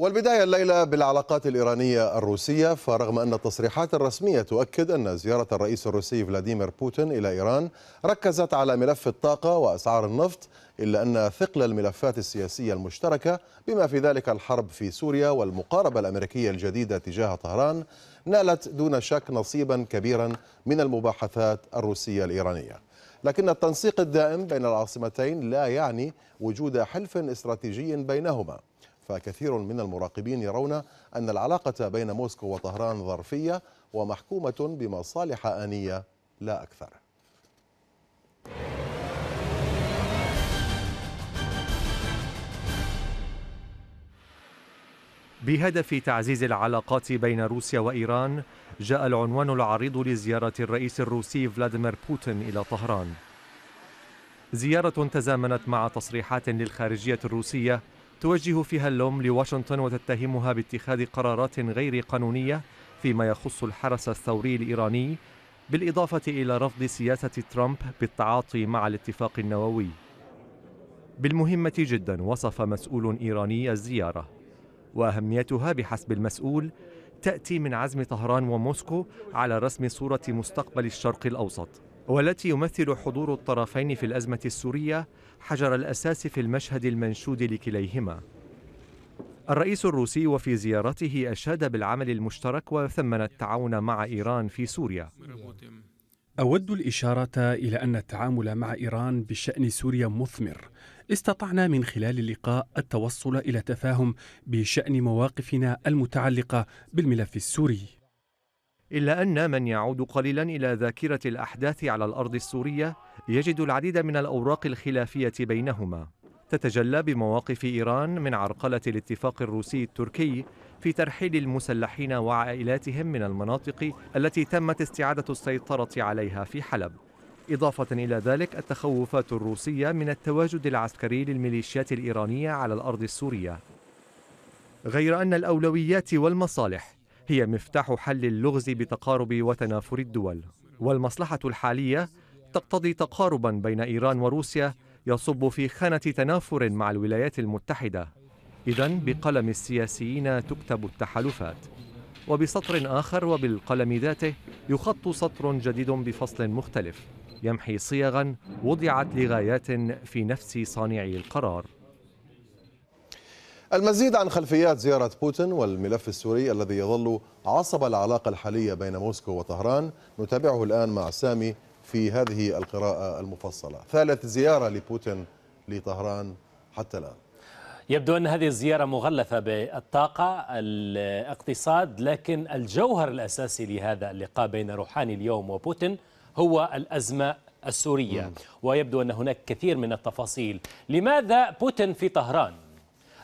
والبداية الليلة بالعلاقات الإيرانية الروسية فرغم أن التصريحات الرسمية تؤكد أن زيارة الرئيس الروسي فلاديمير بوتين إلى إيران ركزت على ملف الطاقة وأسعار النفط إلا أن ثقل الملفات السياسية المشتركة بما في ذلك الحرب في سوريا والمقاربة الأمريكية الجديدة تجاه طهران نالت دون شك نصيبا كبيرا من المباحثات الروسية الإيرانية لكن التنسيق الدائم بين العاصمتين لا يعني وجود حلف استراتيجي بينهما فكثير من المراقبين يرون أن العلاقة بين موسكو وطهران ظرفية ومحكومة بمصالح آنية لا أكثر بهدف تعزيز العلاقات بين روسيا وإيران جاء العنوان العريض لزيارة الرئيس الروسي فلاديمير بوتين إلى طهران زيارة تزامنت مع تصريحات للخارجية الروسية توجه فيها اللوم لواشنطن وتتهمها باتخاذ قرارات غير قانونية فيما يخص الحرس الثوري الإيراني بالإضافة إلى رفض سياسة ترامب بالتعاطي مع الاتفاق النووي بالمهمة جدا وصف مسؤول إيراني الزيارة وأهميتها بحسب المسؤول تأتي من عزم طهران وموسكو على رسم صورة مستقبل الشرق الأوسط والتي يمثل حضور الطرفين في الأزمة السورية حجر الأساس في المشهد المنشود لكليهما الرئيس الروسي وفي زيارته أشاد بالعمل المشترك وثمن التعاون مع إيران في سوريا أود الإشارة إلى أن التعامل مع إيران بشأن سوريا مثمر. استطعنا من خلال اللقاء التوصل إلى تفاهم بشأن مواقفنا المتعلقة بالملف السوري. إلا أن من يعود قليلا إلى ذاكرة الأحداث على الأرض السورية يجد العديد من الأوراق الخلافية بينهما تتجلى بمواقف إيران من عرقلة الاتفاق الروسي التركي في ترحيل المسلحين وعائلاتهم من المناطق التي تمت استعادة السيطرة عليها في حلب إضافة إلى ذلك التخوفات الروسية من التواجد العسكري للميليشيات الإيرانية على الأرض السورية غير أن الأولويات والمصالح هي مفتاح حل اللغز بتقارب وتنافر الدول والمصلحة الحالية تقتضي تقاربا بين إيران وروسيا يصب في خانة تنافر مع الولايات المتحدة إذا بقلم السياسيين تكتب التحالفات وبسطر آخر وبالقلم ذاته يخط سطر جديد بفصل مختلف يمحي صيغا وضعت لغايات في نفس صانعي القرار المزيد عن خلفيات زيارة بوتين والملف السوري الذي يظل عصب العلاقة الحالية بين موسكو وطهران نتابعه الآن مع سامي في هذه القراءة المفصلة ثالث زيارة لبوتين لطهران حتى الآن يبدو أن هذه الزيارة مغلفة بالطاقة الاقتصاد لكن الجوهر الأساسي لهذا اللقاء بين روحاني اليوم وبوتين هو الأزمة السورية ويبدو أن هناك كثير من التفاصيل لماذا بوتين في طهران؟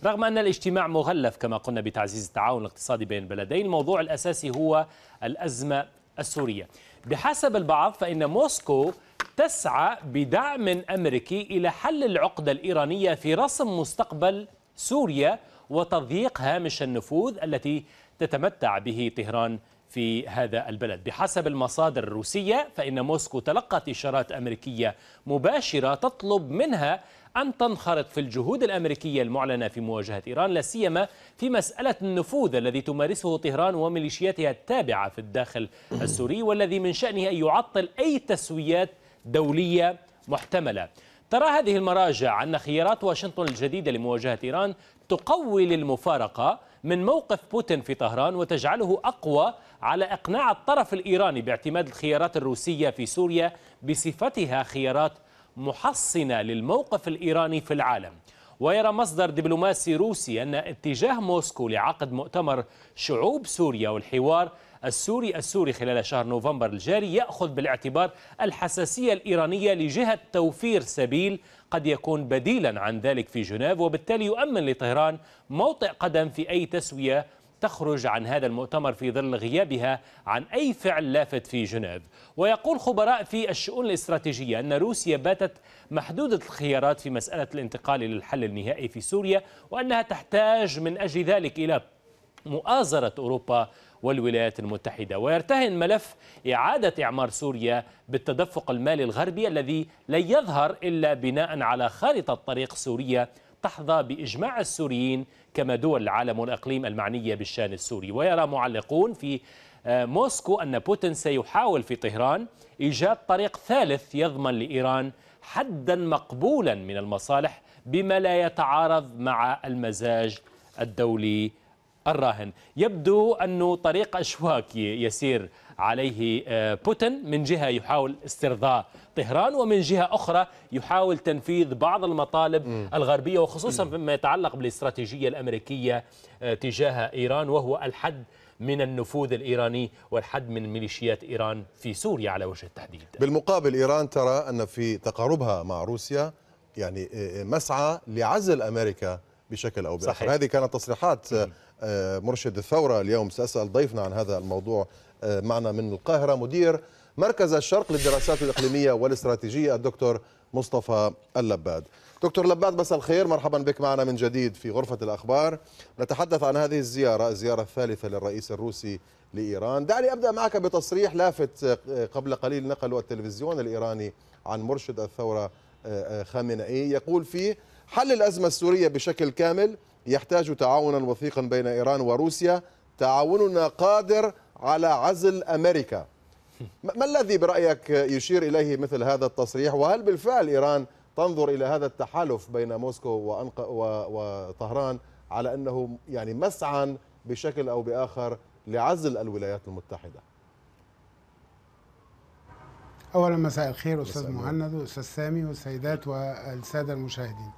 رغم أن الاجتماع مغلف كما قلنا بتعزيز التعاون الاقتصادي بين البلدين الموضوع الأساسي هو الأزمة السورية بحسب البعض فإن موسكو تسعى بدعم أمريكي إلى حل العقدة الإيرانية في رسم مستقبل سوريا وتضييق هامش النفوذ التي تتمتع به طهران في هذا البلد بحسب المصادر الروسية فإن موسكو تلقت إشارات أمريكية مباشرة تطلب منها أن تنخرط في الجهود الأمريكية المعلنة في مواجهة إيران لا سيما في مسألة النفوذ الذي تمارسه طهران وميليشياتها التابعة في الداخل السوري والذي من شأنه أن يعطل أي تسويات دولية محتملة ترى هذه المراجع أن خيارات واشنطن الجديدة لمواجهة إيران تقوي للمفارقة من موقف بوتين في طهران وتجعله أقوى على إقناع الطرف الإيراني باعتماد الخيارات الروسية في سوريا بصفتها خيارات محصنة للموقف الإيراني في العالم ويرى مصدر دبلوماسي روسي أن اتجاه موسكو لعقد مؤتمر شعوب سوريا والحوار السوري السوري خلال شهر نوفمبر الجاري يأخذ بالاعتبار الحساسية الإيرانية لجهة توفير سبيل قد يكون بديلا عن ذلك في جنيف وبالتالي يؤمن لطهران موطئ قدم في أي تسوية تخرج عن هذا المؤتمر في ظل غيابها عن أي فعل لافت في جنيف ويقول خبراء في الشؤون الاستراتيجية أن روسيا باتت محدودة الخيارات في مسألة الانتقال للحل النهائي في سوريا وأنها تحتاج من أجل ذلك إلى مؤازرة أوروبا والولايات المتحدة ويرتهن ملف إعادة إعمار سوريا بالتدفق المالي الغربي الذي لن يظهر إلا بناء على خارطة طريق سوريا تحظى بإجماع السوريين كما دول العالم والأقليم المعنية بالشان السوري ويرى معلقون في آه، موسكو أن بوتين سيحاول في طهران إيجاد طريق ثالث يضمن لإيران حدا مقبولا من المصالح بما لا يتعارض مع المزاج الدولي الراهن يبدو أن طريق أشواك يسير عليه آه، بوتين من جهة يحاول استرضاء طهران ومن جهة أخرى يحاول تنفيذ بعض المطالب م. الغربية وخصوصا فيما يتعلق بالاستراتيجية الأمريكية آه، تجاه إيران وهو الحد من النفوذ الإيراني والحد من ميليشيات إيران في سوريا على وجه التحديد بالمقابل إيران ترى أن في تقاربها مع روسيا يعني آه، مسعى لعزل أمريكا بشكل أو بآخر هذه كانت تصريحات آه، مرشد الثورة اليوم سأسأل ضيفنا عن هذا الموضوع آه، معنا من القاهرة مدير مركز الشرق للدراسات الإقليمية والاستراتيجية الدكتور مصطفى اللباد دكتور لباد مساء الخير مرحبا بك معنا من جديد في غرفة الأخبار نتحدث عن هذه الزيارة الزيارة الثالثة للرئيس الروسي لإيران دعني أبدأ معك بتصريح لافت آه، قبل قليل نقله التلفزيون الإيراني عن مرشد الثورة خامنئي يقول فيه حل الأزمة السورية بشكل كامل يحتاج تعاونا وثيقا بين إيران وروسيا تعاوننا قادر على عزل أمريكا ما الذي برأيك يشير إليه مثل هذا التصريح وهل بالفعل إيران تنظر إلى هذا التحالف بين موسكو وأنق... و... وطهران على أنه يعني مسعى بشكل أو بآخر لعزل الولايات المتحدة أولا مساء الخير أستاذ مهند وأستاذ سامي والسيدات والسادة المشاهدين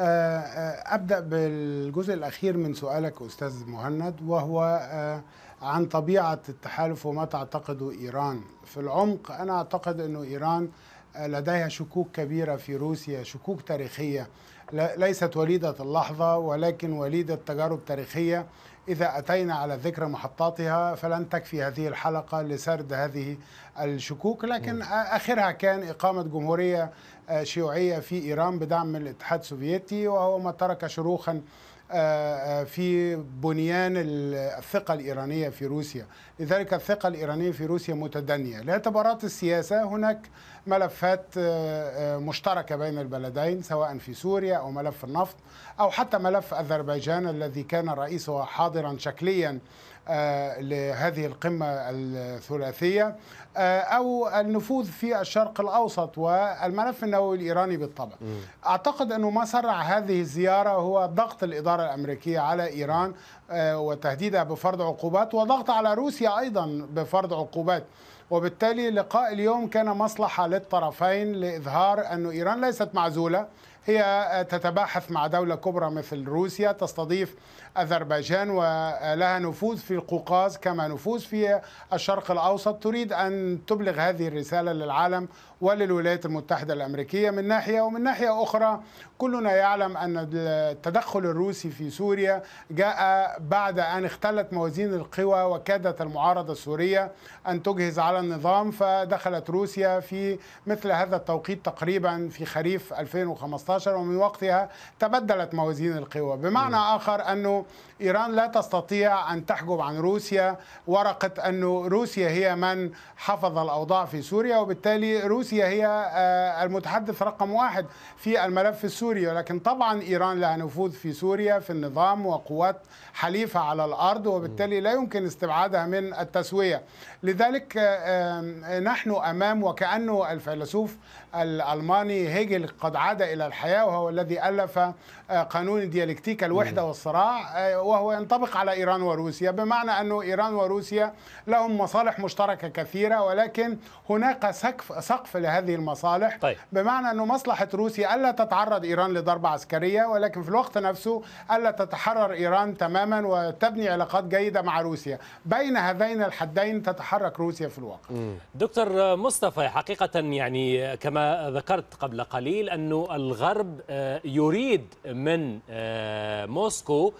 آه، آه، ابدا بالجزء الاخير من سؤالك استاذ مهند وهو آه، عن طبيعه التحالف وما تعتقده ايران في العمق انا اعتقد انه ايران لديها شكوك كبيره في روسيا شكوك تاريخيه ليست وليده اللحظه ولكن وليده تجارب تاريخيه اذا اتينا على ذكر محطاتها فلن تكفي هذه الحلقه لسرد هذه الشكوك لكن اخرها كان اقامه جمهوريه شيوعيه في ايران بدعم الاتحاد السوفيتي وهو ما ترك شروخا آه، آه، في بنيان الثقة الإيرانية في روسيا لذلك الثقة الإيرانية في روسيا متدنية لاعتبارات السياسة هناك ملفات آه، مشتركة بين البلدين سواء في سوريا أو ملف النفط أو حتى ملف أذربيجان الذي كان رئيسها حاضرا شكليا آه، لهذه القمة الثلاثية آه، أو النفوذ في الشرق الأوسط والملف النووي الإيراني بالطبع أعتقد أنه ما سرع هذه الزيارة هو ضغط الإدارة الأمريكية على إيران آه، وتهديدها بفرض عقوبات وضغط على روسيا أيضا بفرض عقوبات وبالتالي لقاء اليوم كان مصلحة للطرفين لإظهار أن إيران ليست معزولة هي تتباحث مع دولة كبرى مثل روسيا تستضيف أذربيجان ولها نفوذ في القوقاز كما نفوذ في الشرق الأوسط تريد أن تبلغ هذه الرسالة للعالم وللولايات المتحدة الأمريكية من ناحية ومن ناحية أخرى كلنا يعلم أن التدخل الروسي في سوريا جاء بعد أن اختلت موازين القوى وكادت المعارضة السورية أن تجهز على النظام فدخلت روسيا في مثل هذا التوقيت تقريبا في خريف 2015 2015 ومن وقتها تبدلت موازين القوى بمعنى م. نعم. آخر أنه إيران لا تستطيع أن تحجب عن روسيا ورقة أنه روسيا هي من حفظ الأوضاع في سوريا وبالتالي روسيا هي آه، المتحدث رقم واحد في الملف السوري ولكن طبعا إيران لها نفوذ في سوريا في النظام وقوات حليفة على الأرض وبالتالي لا يمكن استبعادها من التسوية لذلك نحن أمام وكأنه الفيلسوف الألماني هيجل قد عاد إلى الحياة وهو الذي ألف آه، قانون ديالكتيك الوحدة والصراع آه، وهو ينطبق على إيران وروسيا بمعنى أنه إيران وروسيا لهم مصالح مشتركة كثيرة ولكن هناك سقف سقف لهذه المصالح طيب. بمعنى أنه مصلحة روسيا ألا تتعرض إيران لضربة عسكرية ولكن في الوقت نفسه ألا تتحرر إيران تماما وتبني علاقات جيدة مع روسيا بين هذين الحدين تتحرك روسيا في الواقع دكتور مصطفى حقيقة يعني كما ذكرت قبل قليل أنه الغرب الغرب آه، يريد من آه، موسكو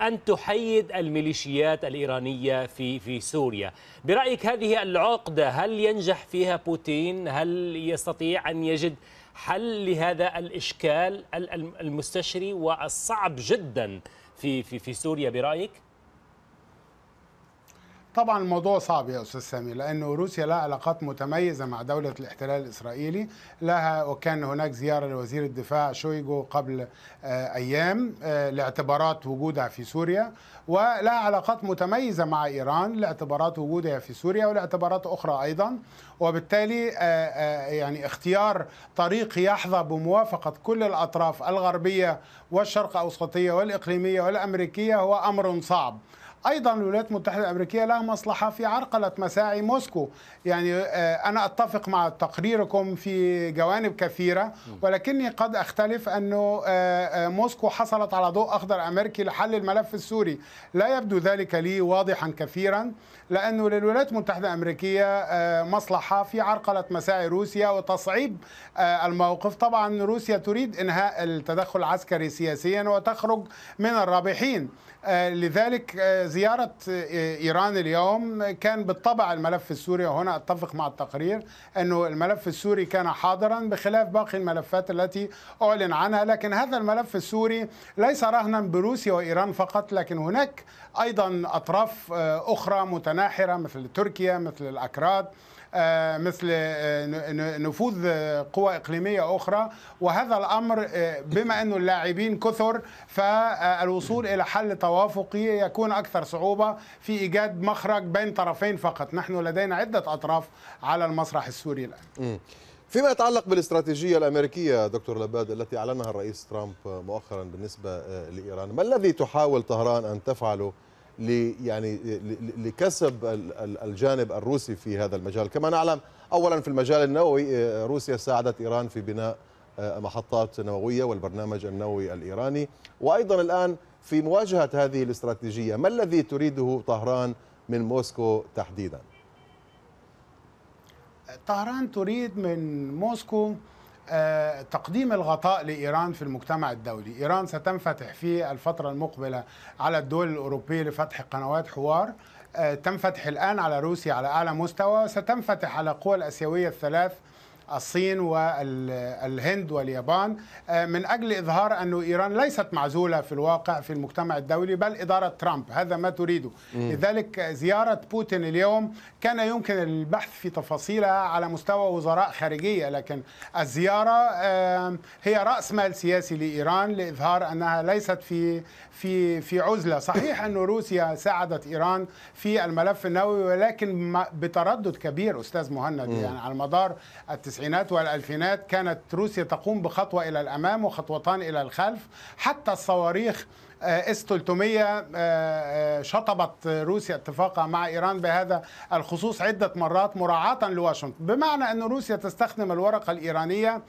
أن تحيد الميليشيات الإيرانية في في سوريا برأيك هذه العقدة هل ينجح فيها بوتين هل يستطيع أن يجد حل لهذا الإشكال المستشري والصعب جدا في في في سوريا برأيك؟ طبعا الموضوع صعب يا استاذ سامي لانه روسيا لها علاقات متميزه مع دوله الاحتلال الاسرائيلي لها وكان هناك زياره لوزير الدفاع شويجو قبل آه، ايام آه، لاعتبارات وجودها في سوريا ولها علاقات متميزه مع ايران لاعتبارات وجودها في سوريا ولاعتبارات اخرى ايضا وبالتالي آه، يعني اختيار طريق يحظى بموافقه كل الاطراف الغربيه والشرق اوسطيه والاقليميه والامريكيه هو امر صعب ايضا الولايات المتحده الامريكيه لها مصلحه في عرقله مساعي موسكو يعني آه، انا اتفق مع تقريركم في جوانب كثيره ولكني قد اختلف انه آه، آه، موسكو حصلت على ضوء اخضر امريكي لحل الملف السوري لا يبدو ذلك لي واضحا كثيرا لانه للولايات المتحده الامريكيه مصلحه في عرقله مساعي روسيا وتصعيب الموقف طبعا روسيا تريد انهاء التدخل العسكري سياسيا وتخرج من الرابحين آه، لذلك آه، زيارة آه، إيران اليوم كان بالطبع الملف السوري وهنا أتفق مع التقرير أنه الملف السوري كان حاضرا بخلاف باقي الملفات التي أعلن عنها لكن هذا الملف السوري ليس رهنا بروسيا وإيران فقط لكن هناك أيضا أطراف أخرى متناحرة مثل تركيا مثل الأكراد آه، مثل آه، نفوذ آه، قوى إقليمية أخرى وهذا الأمر بما أنه اللاعبين كثر فالوصول إلى حل توافقي يكون أكثر صعوبة في إيجاد مخرج بين طرفين فقط نحن لدينا عدة أطراف على المسرح السوري الآن فيما يتعلق بالاستراتيجية الأمريكية دكتور لباد التي أعلنها الرئيس ترامب مؤخرا بالنسبة لإيران ما الذي تحاول طهران أن تفعله يعني لكسب الجانب الروسي في هذا المجال كما نعلم أولا في المجال النووي آه، روسيا ساعدت إيران في بناء آه، محطات نووية والبرنامج النووي الإيراني وأيضا الآن في مواجهة هذه الاستراتيجية ما الذي تريده طهران من موسكو تحديدا؟ طهران تريد من موسكو آه، تقديم الغطاء لإيران في المجتمع الدولي إيران ستنفتح في الفترة المقبلة على الدول الأوروبية لفتح قنوات حوار آه، تنفتح الآن على روسيا على أعلى مستوى ستنفتح على قوى الأسيوية الثلاث الصين والهند واليابان آه، من أجل إظهار أن إيران ليست معزولة في الواقع في المجتمع الدولي بل إدارة ترامب هذا ما تريده لذلك زيارة بوتين اليوم كان يمكن البحث في تفاصيلها على مستوى وزراء خارجية لكن الزيارة آه، هي رأس مال سياسي لإيران لإظهار أنها ليست في في في عزلة صحيح أن روسيا ساعدت إيران في الملف النووي ولكن بتردد كبير أستاذ مهند يعني على مدار التسعين التسعينات والألفينات كانت روسيا تقوم بخطوة إلى الأمام وخطوتان إلى الخلف حتى الصواريخ آه، اس 300 آه، آه، شطبت روسيا اتفاقها مع ايران بهذا الخصوص عده مرات مراعاه لواشنطن بمعنى ان روسيا تستخدم الورقه الايرانيه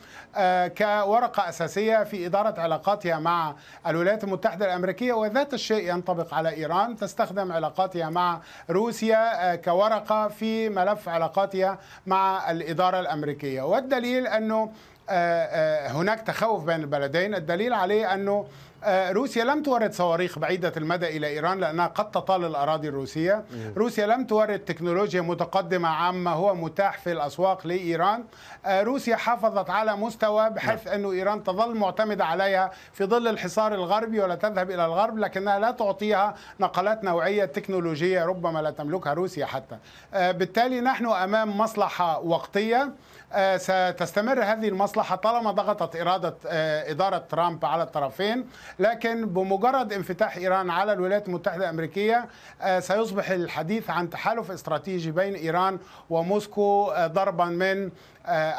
كورقه اساسيه في اداره علاقاتها مع الولايات المتحده الامريكيه وذات الشيء ينطبق على ايران تستخدم علاقاتها مع روسيا كورقه في ملف علاقاتها مع الاداره الامريكيه والدليل انه آه، آه، هناك تخوف بين البلدين الدليل عليه أنه آه، روسيا لم تورد صواريخ بعيدة المدى إلى إيران لأنها قد تطال الأراضي الروسية روسيا لم تورد تكنولوجيا متقدمة عما هو متاح في الأسواق لإيران روسيا حافظت على مستوى بحيث نعم. أن إيران تظل معتمدة عليها في ظل الحصار الغربي ولا تذهب إلى الغرب لكنها لا تعطيها نقلات نوعية تكنولوجية ربما لا تملكها روسيا حتى بالتالي نحن أمام مصلحة وقتية آه، ستستمر هذه المصلحة طالما ضغطت إرادة آه، إدارة ترامب على الطرفين لكن بمجرد انفتاح إيران على الولايات المتحدة الأمريكية آه، سيصبح الحديث عن تحالف استراتيجي بين إيران وموسكو ضربا من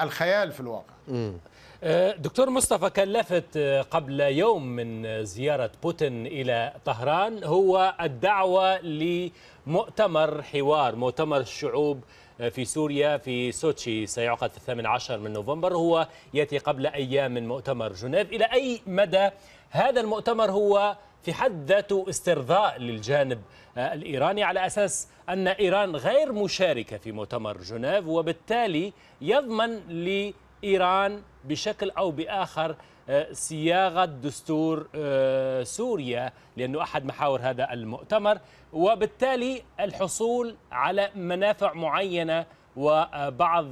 الخيال في الواقع دكتور مصطفى كان لفت قبل يوم من زيارة بوتين إلى طهران هو الدعوة لمؤتمر حوار مؤتمر الشعوب في سوريا في سوتشي سيعقد في الثامن عشر من نوفمبر هو يأتي قبل أيام من مؤتمر جنيف إلى أي مدى هذا المؤتمر هو في حد ذاته استرضاء للجانب آه، الإيراني على أساس أن إيران غير مشاركة في مؤتمر جنيف وبالتالي يضمن لإيران بشكل أو بآخر صياغه دستور آه، سوريا لانه احد محاور هذا المؤتمر وبالتالي الحصول على منافع معينه وبعض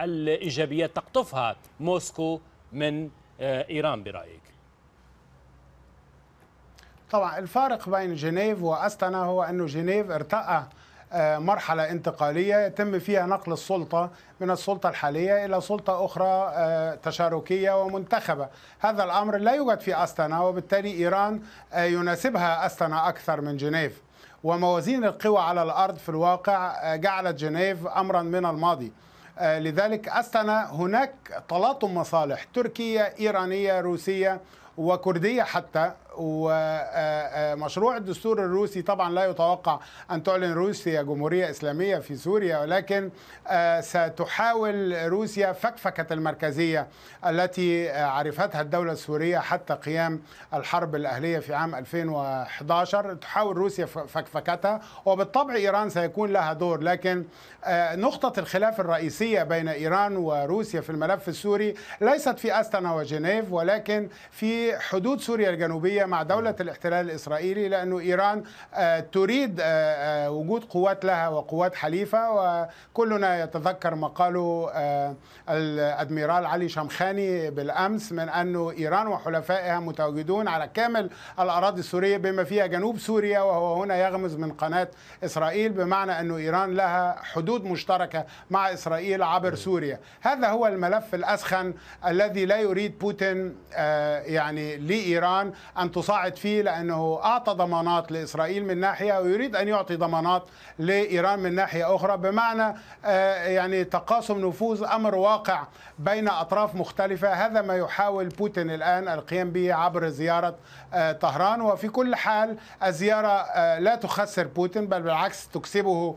الايجابيات تقطفها موسكو من آه، ايران برايك طبعا الفارق بين جنيف واستنا هو انه جنيف ارتقى آه، مرحلة انتقالية يتم فيها نقل السلطة من السلطة الحالية إلى سلطة أخرى آه، تشاركية ومنتخبة هذا الأمر لا يوجد في أستنا وبالتالي إيران آه، يناسبها أستنا أكثر من جنيف وموازين القوى على الأرض في الواقع جعلت جنيف أمرا من الماضي لذلك أستنا هناك تلاطم مصالح تركية إيرانية روسية وكردية حتى ومشروع الدستور الروسي طبعا لا يتوقع أن تعلن روسيا جمهورية إسلامية في سوريا ولكن آه، ستحاول روسيا فكفكة المركزية التي آه، عرفتها الدولة السورية حتى قيام الحرب الأهلية في عام 2011 تحاول روسيا فكفكتها وبالطبع إيران سيكون لها دور لكن آه، نقطة الخلاف الرئيسية بين إيران وروسيا في الملف السوري ليست في أستنا وجنيف ولكن في حدود سوريا الجنوبية مع دولة الاحتلال الإسرائيلي لأنه إيران آه، تريد آه، آه، وجود قوات لها وقوات حليفة وكلنا يتذكر ما قاله الأدميرال علي شمخاني بالأمس من أنه إيران وحلفائها متواجدون على كامل الأراضي السورية بما فيها جنوب سوريا وهو هنا يغمز من قناة إسرائيل بمعنى أنه إيران لها حدود مشتركة مع إسرائيل عبر سوريا هذا هو الملف الأسخن الذي لا يريد بوتين يعني لإيران أن تصاعد فيه لأنه أعطى ضمانات لإسرائيل من ناحية ويريد أن يعطي ضمانات لإيران من ناحية أخرى بمعنى آه، يعني تقاسم نفوذ أمر واقع بين أطراف مختلفة هذا ما يحاول بوتين الآن القيام به عبر زيارة آه، طهران وفي كل حال الزيارة آه، لا تخسر بوتين بل بالعكس تكسبه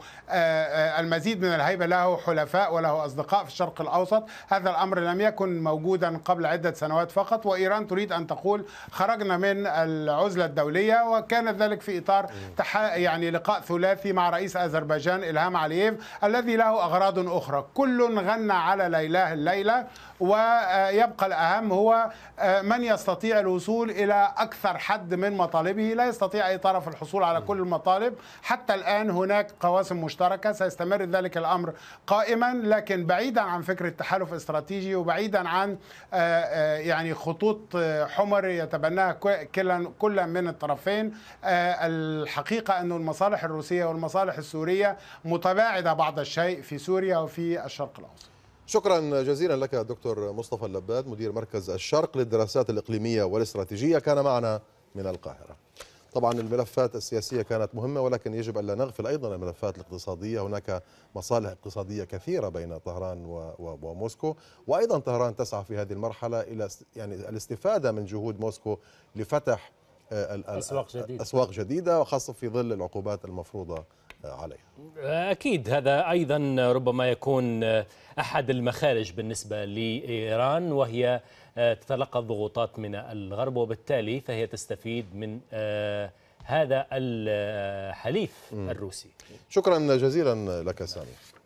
المزيد من الهيبة له حلفاء وله أصدقاء في الشرق الأوسط هذا الأمر لم يكن موجودا قبل عدة سنوات فقط وإيران تريد أن تقول خرجنا من العزلة الدولية وكان ذلك في إطار تح... يعني لقاء ثلاثي مع رئيس أذربيجان إلهام علييف الذي له أغراض أخرى كل غنى على ليلاه الليلة ويبقى الأهم هو آه، من يستطيع الوصول إلى أكثر حد من مطالبه لا يستطيع أي طرف الحصول على كل المطالب حتى الآن هناك قواسم مشتركة سيستمر ذلك الأمر قائما لكن بعيدا عن فكرة تحالف استراتيجي وبعيدا عن آه، آه، يعني خطوط حمر يتبناها كلا من الطرفين الحقيقة أن المصالح الروسية والمصالح السورية متباعدة بعض الشيء في سوريا وفي الشرق الأوسط شكرا جزيلا لك دكتور مصطفى اللباد مدير مركز الشرق للدراسات الإقليمية والاستراتيجية كان معنا من القاهرة طبعا الملفات السياسية كانت مهمة ولكن يجب ألا نغفل أيضا الملفات الاقتصادية هناك مصالح اقتصادية كثيرة بين طهران وموسكو وأيضا طهران تسعى في هذه المرحلة إلى يعني الاستفادة من جهود موسكو لفتح آه، أسواق جديدة, أسواق جديدة وخاصة في ظل العقوبات المفروضة عليها أكيد هذا أيضا ربما يكون أحد المخارج بالنسبة لإيران وهي آه، تتلقى الضغوطات من الغرب وبالتالي فهي تستفيد من آه، هذا الحليف آه، الروسي شكرا جزيلا لك سامي